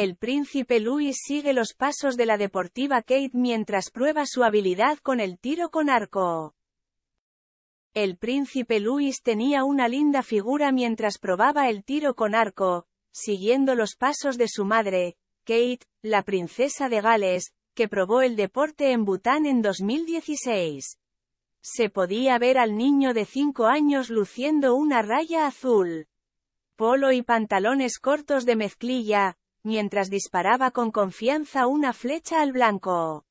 El príncipe Louis sigue los pasos de la deportiva Kate mientras prueba su habilidad con el tiro con arco. El príncipe Luis tenía una linda figura mientras probaba el tiro con arco, siguiendo los pasos de su madre, Kate, la princesa de Gales, que probó el deporte en Bután en 2016. Se podía ver al niño de 5 años luciendo una raya azul, polo y pantalones cortos de mezclilla, mientras disparaba con confianza una flecha al blanco.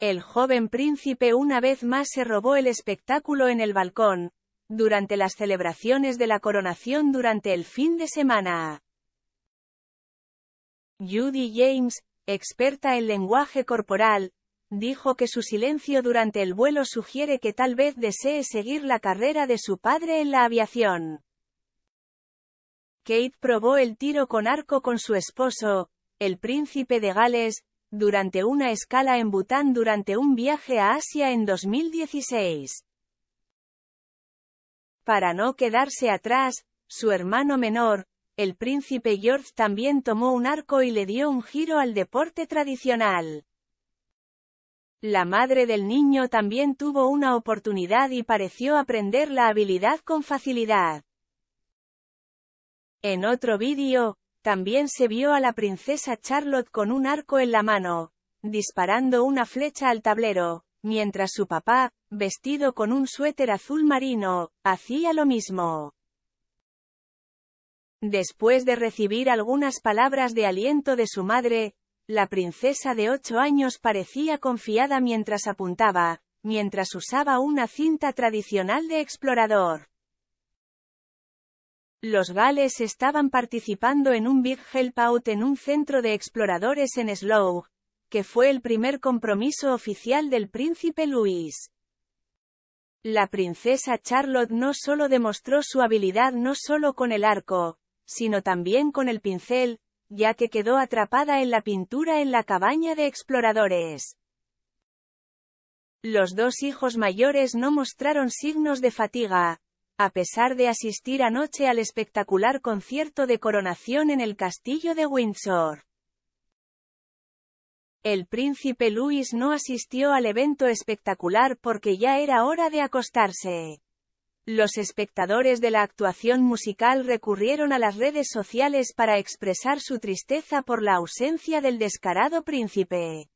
El joven príncipe una vez más se robó el espectáculo en el balcón, durante las celebraciones de la coronación durante el fin de semana. Judy James, experta en lenguaje corporal, dijo que su silencio durante el vuelo sugiere que tal vez desee seguir la carrera de su padre en la aviación. Kate probó el tiro con arco con su esposo, el príncipe de Gales, durante una escala en Bután durante un viaje a Asia en 2016. Para no quedarse atrás, su hermano menor, el príncipe George también tomó un arco y le dio un giro al deporte tradicional. La madre del niño también tuvo una oportunidad y pareció aprender la habilidad con facilidad. En otro vídeo, también se vio a la princesa Charlotte con un arco en la mano, disparando una flecha al tablero, mientras su papá, vestido con un suéter azul marino, hacía lo mismo. Después de recibir algunas palabras de aliento de su madre, la princesa de ocho años parecía confiada mientras apuntaba, mientras usaba una cinta tradicional de explorador. Los gales estaban participando en un Big Help Out en un centro de exploradores en Slough, que fue el primer compromiso oficial del príncipe Luis. La princesa Charlotte no solo demostró su habilidad no solo con el arco, sino también con el pincel, ya que quedó atrapada en la pintura en la cabaña de exploradores. Los dos hijos mayores no mostraron signos de fatiga, a pesar de asistir anoche al espectacular concierto de coronación en el castillo de Windsor. El príncipe Luis no asistió al evento espectacular porque ya era hora de acostarse. Los espectadores de la actuación musical recurrieron a las redes sociales para expresar su tristeza por la ausencia del descarado príncipe.